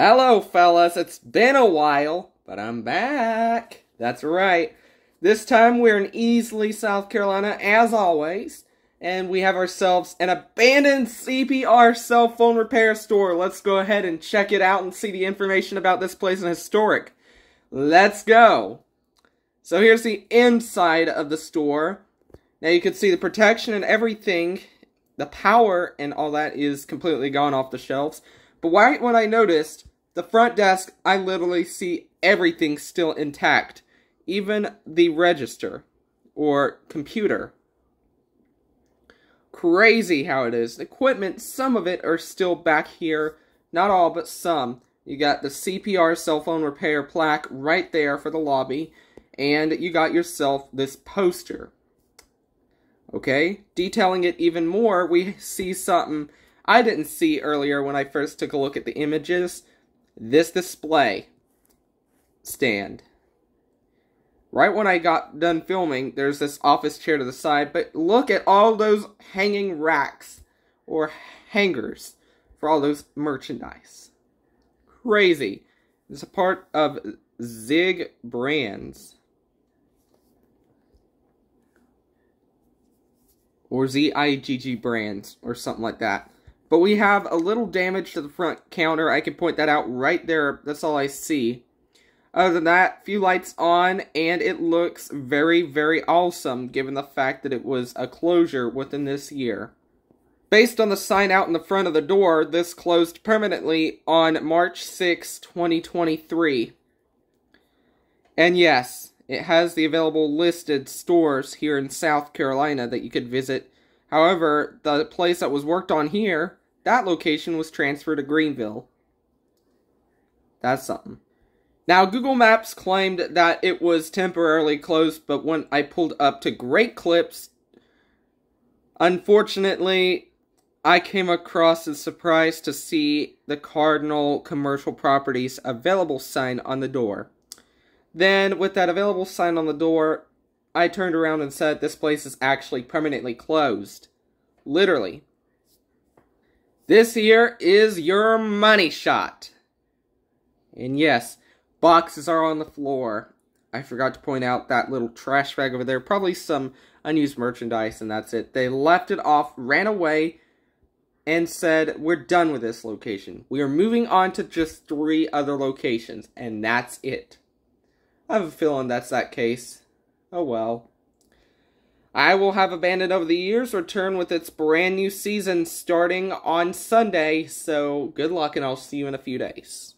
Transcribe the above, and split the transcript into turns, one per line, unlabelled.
Hello, fellas. It's been a while, but I'm back. That's right. This time we're in Easley, South Carolina, as always, and we have ourselves an abandoned CPR cell phone repair store. Let's go ahead and check it out and see the information about this place and historic. Let's go. So here's the inside of the store. Now you can see the protection and everything, the power and all that is completely gone off the shelves. But right when I noticed the front desk, I literally see everything still intact, even the register or computer. Crazy how it is. Equipment, some of it are still back here, not all, but some. You got the CPR cell phone repair plaque right there for the lobby, and you got yourself this poster. Okay, detailing it even more, we see something I didn't see earlier when I first took a look at the images this display stand. Right when I got done filming, there's this office chair to the side, but look at all those hanging racks or hangers for all those merchandise. Crazy. It's a part of Zig Brands. Or Z-I-G-G Brands, or something like that. But we have a little damage to the front counter. I can point that out right there. That's all I see. Other than that, few lights on, and it looks very, very awesome given the fact that it was a closure within this year. Based on the sign out in the front of the door, this closed permanently on March 6, 2023. And yes, it has the available listed stores here in South Carolina that you could visit However, the place that was worked on here, that location was transferred to Greenville. That's something. Now, Google Maps claimed that it was temporarily closed, but when I pulled up to Great Clips, unfortunately, I came across a surprised to see the Cardinal Commercial Properties available sign on the door. Then, with that available sign on the door, I turned around and said, This place is actually permanently closed. Literally. This here is your money shot. And yes, boxes are on the floor. I forgot to point out that little trash bag over there. Probably some unused merchandise, and that's it. They left it off, ran away, and said, We're done with this location. We are moving on to just three other locations, and that's it. I have a feeling that's that case. Oh well. I Will Have Abandoned Over the Years return with its brand new season starting on Sunday, so good luck and I'll see you in a few days.